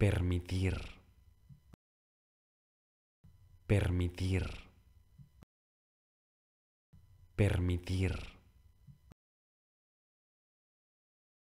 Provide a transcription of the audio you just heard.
permitir, permitir, permitir.